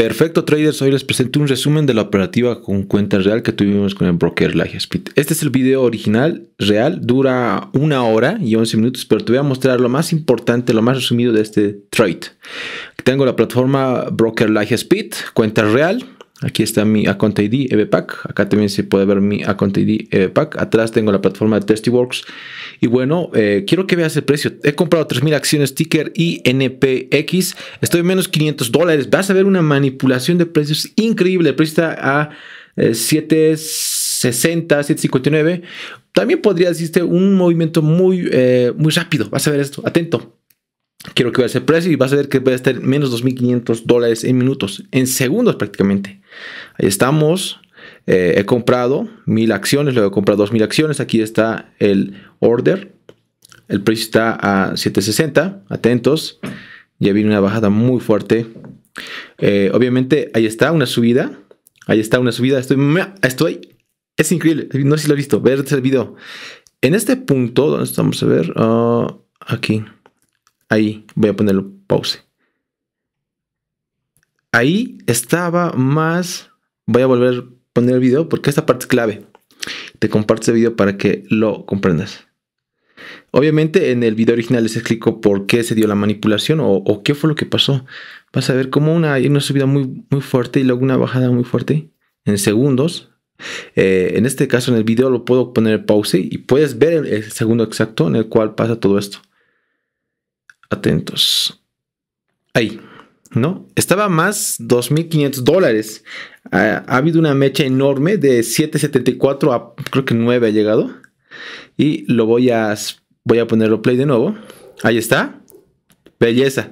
Perfecto traders, hoy les presento un resumen de la operativa con cuenta real que tuvimos con el broker Speed. Este es el video original real, dura una hora y 11 minutos, pero te voy a mostrar lo más importante, lo más resumido de este trade. Tengo la plataforma broker Speed, cuenta real, Aquí está mi Account ID EBPAC. Acá también se puede ver mi Account ID EBPAC. Atrás tengo la plataforma de Testiworks. Y bueno, eh, quiero que veas el precio. He comprado 3.000 acciones ticker INPX. Estoy en menos 500 dólares. Vas a ver una manipulación de precios increíble. El precio está a 7.60, eh, 759. También podría decirte un movimiento muy, eh, muy rápido. Vas a ver esto. Atento quiero que veas el precio y vas a ver que va a estar menos 2.500 dólares en minutos, en segundos prácticamente. Ahí estamos. Eh, he comprado 1000 acciones, luego he comprado 2.000 acciones. Aquí está el order. El precio está a 7.60. Atentos. Ya viene una bajada muy fuerte. Eh, obviamente, ahí está una subida. Ahí está una subida. Estoy, estoy. Es increíble. No sé si lo he visto. Ver el este video. En este punto, ¿dónde estamos? A ver. Ah, aquí. Ahí voy a ponerlo pause. Ahí estaba más. Voy a volver a poner el video porque esta parte es clave. Te comparto este video para que lo comprendas. Obviamente en el video original les explico por qué se dio la manipulación o, qué fue lo que pasó. Vas a ver cómo una, una subida muy, muy fuerte y luego una bajada muy fuerte en segundos. Eh, en este caso en el video lo puedo poner pause y puedes ver el segundo exacto en el cual pasa todo esto. Atentos. Ahí, ¿no? Estaba más 2.500 dólares. Ha, habido una mecha enorme de 7.74 a creo que 9 ha llegado. Y lo voy a, voy a ponerlo play de nuevo. Ahí está. Belleza.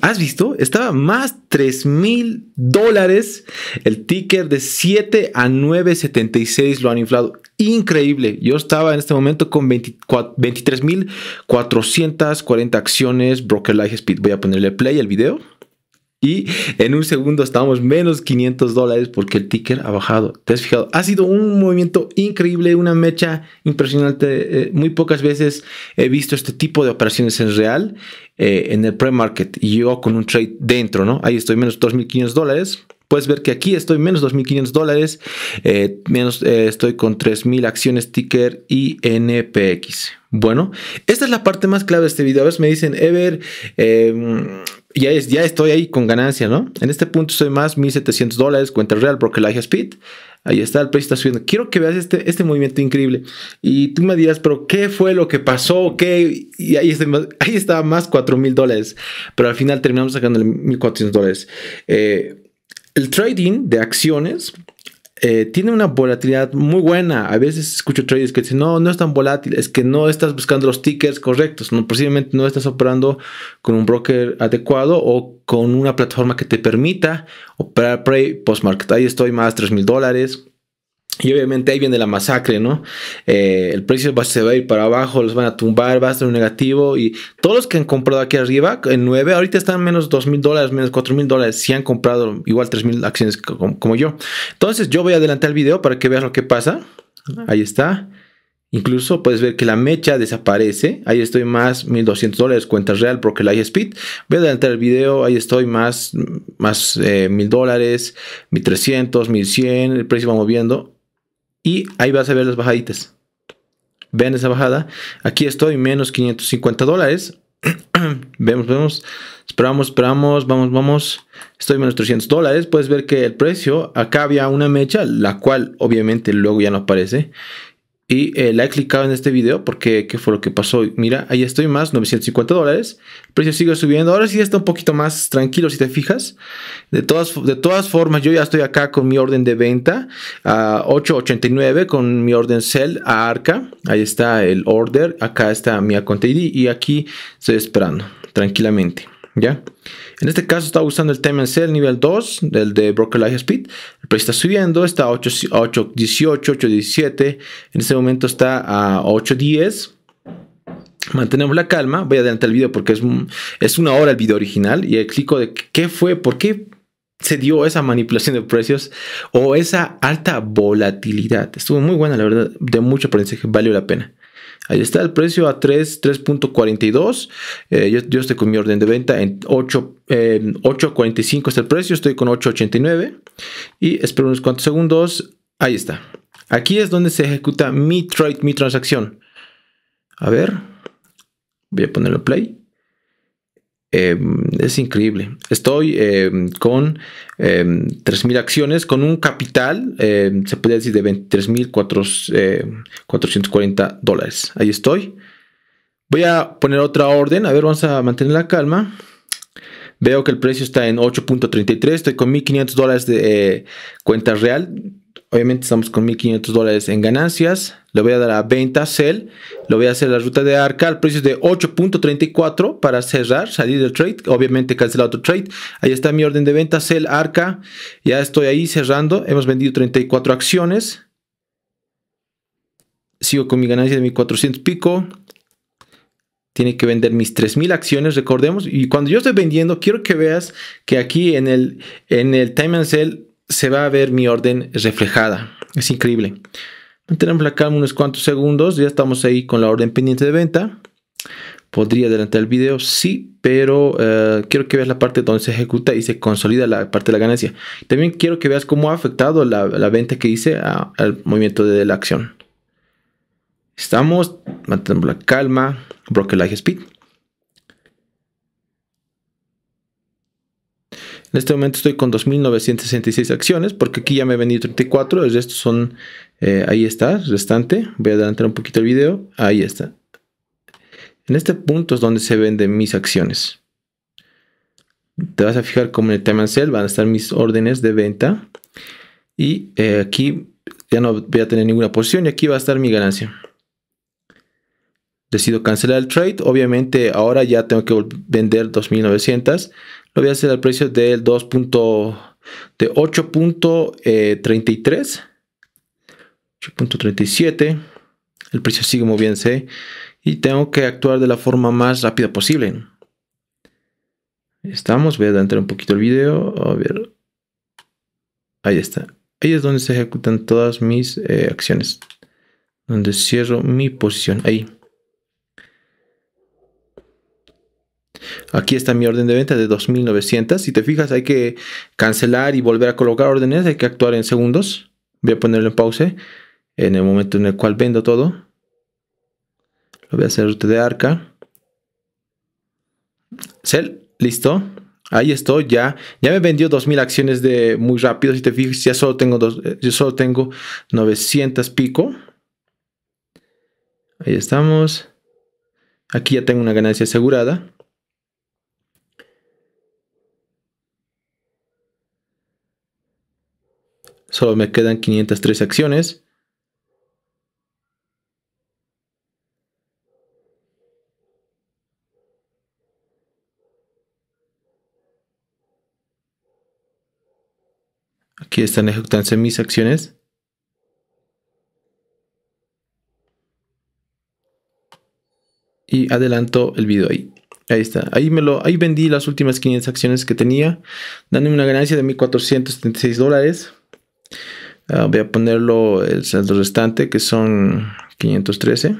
¿Has visto? Estaba más $3,000 mil dólares. El ticker de 7 a 9.76 lo han inflado increíble. Yo estaba en este momento con 23.440 acciones Broker Life Speed. Voy a ponerle play al video. Y en un segundo estábamos menos 500 dólares porque el ticker ha bajado. ¿Te has fijado? Ha sido un movimiento increíble, una mecha impresionante. Eh, muy pocas veces he visto este tipo de operaciones en real eh, en el pre-market. Y yo con un trade dentro, ¿no? Ahí estoy menos 2.500 dólares. Puedes ver que aquí estoy menos 2.500 dólares, eh, menos eh, estoy con 3.000 acciones ticker y NPX. Bueno, esta es la parte más clave de este video. A veces me dicen, Ever, em, ya, es, ya estoy ahí con ganancia, ¿no? En este punto soy más 1.700 dólares, cuenta real, porque la Speed. Ahí está, el precio está subiendo. Quiero que veas este, este movimiento increíble. Y tú me dirás, pero ¿qué fue lo que pasó? ¿Qué? Y ahí, está, ahí estaba más $4,000 dólares. Pero al final terminamos sacando 1.400 dólares. Eh, el trading de acciones eh, tiene una volatilidad muy buena. A veces escucho traders que dicen, no, no es tan volátil, es que no estás buscando los tickers correctos, no, posiblemente no estás operando con un broker adecuado o con una plataforma que te permita operar pre post-market. Ahí estoy más 3 mil dólares y obviamente ahí viene la masacre, ¿no? Eh, el precio va, se va a ir para abajo, los van a tumbar, va a ser un negativo. Y todos los que han comprado aquí arriba, en 9, ahorita están menos 2 mil dólares, menos 4 mil dólares. Si han comprado igual 3 mil acciones como, yo. Entonces yo voy a adelantar el video para que veas lo que pasa. Ahí está. Incluso puedes ver que la mecha desaparece. Ahí estoy más 1200 dólares, cuenta real, porque la speed Voy a adelantar el video. Ahí estoy más, más 1000 eh, dólares, 1300, 1100. El precio va moviendo y ahí vas a ver las bajaditas. Vean esa bajada. Aquí estoy, menos 550 dólares. vemos, vemos. Esperamos, esperamos, vamos, vamos. Estoy menos 300 dólares. Puedes ver que el precio, acá había una mecha, la cual obviamente luego ya no aparece. Y eh, la he clicado en este video porque ¿qué fue lo que pasó? Mira, ahí estoy más, 950 dólares. El precio sigue subiendo. Ahora sí está un poquito más tranquilo si te fijas. De todas, de todas formas, yo ya estoy acá con mi orden de venta a 8.89 con mi orden sell a Arca. Ahí está el order. Acá está mi account ID y aquí estoy esperando tranquilamente. ¿Ya? En este caso está usando el TMC el nivel 2, del de Broker Life Speed. El precio está subiendo, está a 8.18, 8.17. En este momento está a 8.10. Mantenemos la calma. Voy adelante el video porque es, es una hora el video original y explico de qué fue, por qué se dio esa manipulación de precios o esa alta volatilidad. Estuvo muy buena, la verdad, de mucho aprendizaje, valió la pena. Ahí está el precio a 3.42. Eh, yo, estoy con mi orden de venta en 8.45 está el precio, estoy con 8.89. Y espero unos cuantos segundos. Ahí está. Aquí es donde se ejecuta mi trade, mi transacción. A ver, voy a ponerlo play. Em, es increíble. Estoy em, con eh, em, 3.000 acciones, con un capital, se podría decir, de 23.440 dólares. Ahí estoy. Voy a poner otra orden. A ver, vamos a mantener la calma. Veo que el precio está en 8.33. Estoy con 1.500 dólares de eh, cuenta real. Obviamente estamos con 1500 dólares en ganancias. Le voy a dar a venta, sell. Lo voy a hacer la ruta de arca al precio de 8.34 para cerrar, salir del trade. Obviamente cancelado otro trade. Ahí está mi orden de venta, sell, arca. Ya estoy ahí cerrando. Hemos vendido 34 acciones. Sigo con mi ganancia de 1400 pico. Tiene que vender mis 3000 acciones, recordemos. Y cuando yo estoy vendiendo, quiero que veas que aquí en el, en el time and sell se va a ver mi orden reflejada. Es increíble. Mantenemos la calma unos cuantos segundos. Ya estamos ahí con la orden pendiente de venta. Podría adelantar el video, sí, pero eh, quiero que veas la parte donde se ejecuta y se consolida la parte de la ganancia. También quiero que veas cómo ha afectado la, venta que hice al movimiento de la acción. Estamos, mantenemos la calma, broker life speed. En este momento estoy con 2.966 acciones porque aquí ya me he vendido 34. El resto son, eh, ahí está, restante. Voy a adelantar un poquito el video. Ahí está. En este punto es donde se venden mis acciones. Te vas a fijar como en el tema sell van a estar mis órdenes de venta. Y eh, aquí ya no voy a tener ninguna posición y aquí va a estar mi ganancia. Decido cancelar el trade. Obviamente ahora ya tengo que vender 2.900. Lo voy a hacer al precio del 2. de 8.33. 8.37. Eh, el precio sigue moviéndose. Y tengo que actuar de la forma más rápida posible. Estamos. Voy a adelantar un poquito el video. A ver. Ahí está. Ahí es donde se ejecutan todas mis eh, acciones. Donde cierro mi posición. Ahí. Aquí está mi orden de venta de 2.900. Si te fijas, hay que cancelar y volver a colocar órdenes. Hay que actuar en segundos. Voy a ponerlo en pause. En el momento en el cual vendo todo. Lo voy a hacer de arca. Sell. Listo. Ahí estoy, ya, ya me vendió 2.000 acciones de muy rápido. Si te fijas, ya solo tengo, dos, eh, yo solo tengo 900 pico. Ahí estamos. Aquí ya tengo una ganancia asegurada. Solo me quedan 503 acciones. Aquí están ejecutándose mis acciones. Y adelanto el video ahí. Ahí está. Ahí, me lo, ahí vendí las últimas 500 acciones que tenía, dándome una ganancia de 1.476 dólares. Ah, voy a ponerlo el, saldo restante que son 513.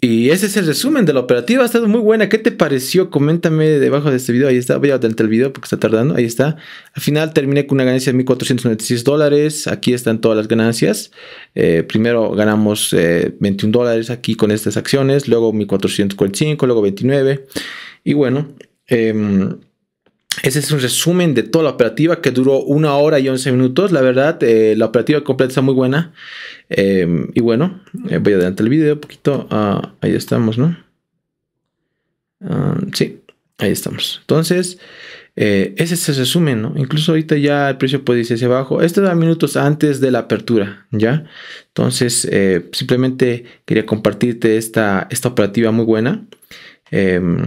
Y ese es el resumen de la operativa. Ha estado muy buena. ¿Qué te pareció? Coméntame debajo de este video. Ahí está. Voy a adelantar el video porque está tardando. Ahí está. Al final terminé con una ganancia de 1.496 dólares. Aquí están todas las ganancias. Eh, primero ganamos 21 eh, dólares aquí con estas acciones. Luego 1.445. Luego 29. Y bueno. Em, ese es un resumen de toda la operativa que duró una hora y 11 minutos. La verdad, eh, la operativa completa está muy buena. Em, y bueno, eh, voy a adelantar el video un poquito. Ah, ahí estamos, ¿no? Ah, sí, ahí estamos. Entonces, eh, ese es el resumen, ¿no? Incluso ahorita ya el precio puede irse hacia abajo. Esto era minutos antes de la apertura, ¿ya? Entonces, simplemente quería compartirte esta, esta operativa muy buena. Em,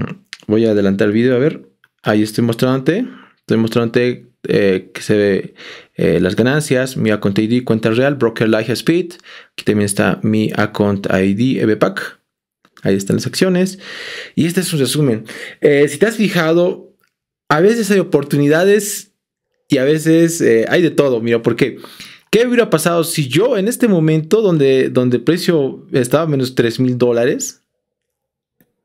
voy a adelantar el video, a ver. Ahí estoy mostrándote, estoy mostrándote eh, que se ve eh, las ganancias, mi account ID, cuenta real, broker life speed. Aquí también está mi account ID, EBPAC. Ahí están las acciones. Y este es un resumen. Eh, si te has fijado, a veces hay oportunidades y a veces eh, hay de todo. Mira, ¿por qué? ¿Qué hubiera pasado si yo en este momento donde, donde el precio estaba a menos 3 mil dólares?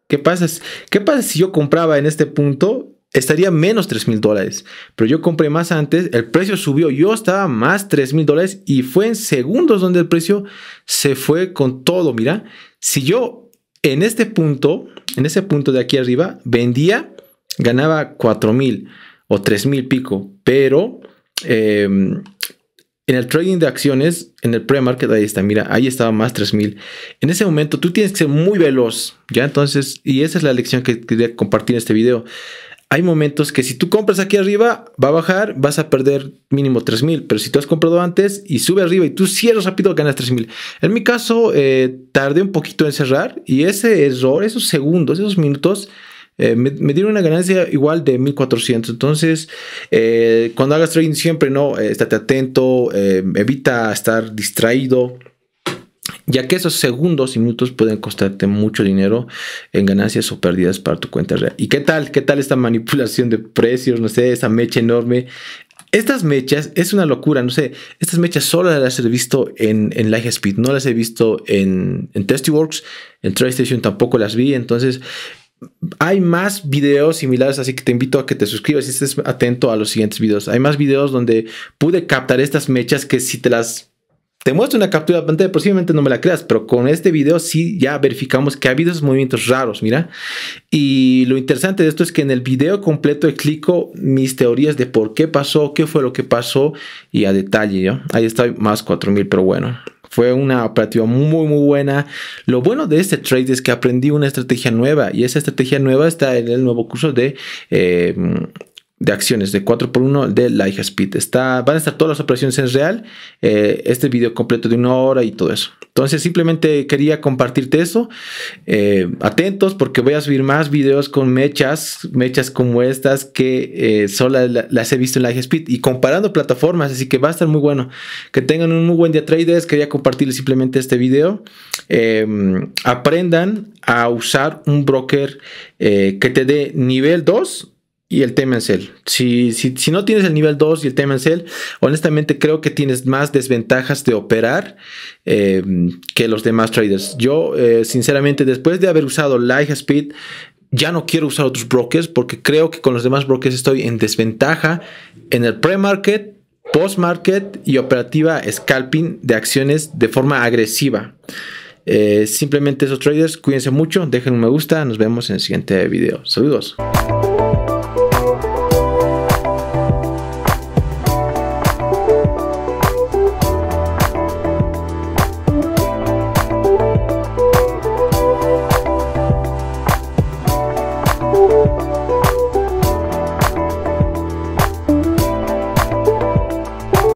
¿Qué pasa? ¿Qué pasa si yo compraba en este punto estaría menos 3 mil dólares. Pero yo compré más antes, el precio subió, yo estaba más 3 mil dólares y fue en segundos donde el precio se fue con todo. Mira, si yo en este punto, en ese punto de aquí arriba, vendía, ganaba $4,000 mil o $3,000 mil pico, pero... Em, en el trading de acciones, en el pre-market, ahí está, mira, ahí estaba más 3000. En ese momento tú tienes que ser muy veloz, ¿ya? Entonces, y esa es la lección que quería compartir en este video hay momentos que si tú compras aquí arriba, va a bajar, vas a perder mínimo 3000, pero si tú has comprado antes y sube arriba y tú cierras rápido, ganas 3000. En mi caso, eh, tardé un poquito en cerrar y ese error, esos segundos, esos minutos, eh, me, dieron una ganancia igual de 1400. Entonces, eh, cuando hagas trading, siempre no, estate atento, evita estar distraído ya que esos segundos y minutos pueden costarte mucho dinero en ganancias o pérdidas para tu cuenta real. ¿Y qué tal? ¿Qué tal esta manipulación de precios? No sé, esa mecha enorme. Estas mechas es una locura, no sé, estas mechas solo las he visto en, en no las he visto en, en en TradeStation tampoco las vi, entonces hay más videos similares, así que te invito a que te suscribas y estés atento a los siguientes videos. Hay más videos donde pude captar estas mechas que si te las te muestro una captura de pantalla, posiblemente no me la creas, pero con este video sí ya verificamos que ha habido esos movimientos raros, mira. Y lo interesante de esto es que en el video completo explico mis teorías de por qué pasó, qué fue lo que pasó y a detalle, ¿yo? Ahí está más 4000, pero bueno. Fue una operativa muy muy buena. Lo bueno de este trade es que aprendí una estrategia nueva y esa estrategia nueva está en el nuevo curso de eh, de acciones de 4x1 de Light Speed. Está, van a estar todas las operaciones en real, eh, este video completo de una hora y todo eso. Entonces simplemente quería compartirte eso. Eh, atentos porque voy a subir más videos con mechas, mechas como estas que eh, solo las he visto en Light Speed y comparando plataformas, así que va a estar muy bueno. Que tengan un muy buen día traders, quería compartirles simplemente este video. Em, aprendan a usar un broker que te dé nivel 2 y el tema Si, no tienes el nivel 2 y el tema honestamente creo que tienes más desventajas de operar em, que los demás traders. Yo, eh, sinceramente, después de haber usado Live ya no quiero usar otros brokers porque creo que con los demás brokers estoy en desventaja en el pre-market, post-market y operativa scalping de acciones de forma agresiva. Eh, simplemente esos traders, cuídense mucho, dejen un me gusta, nos vemos en el siguiente video. Saludos.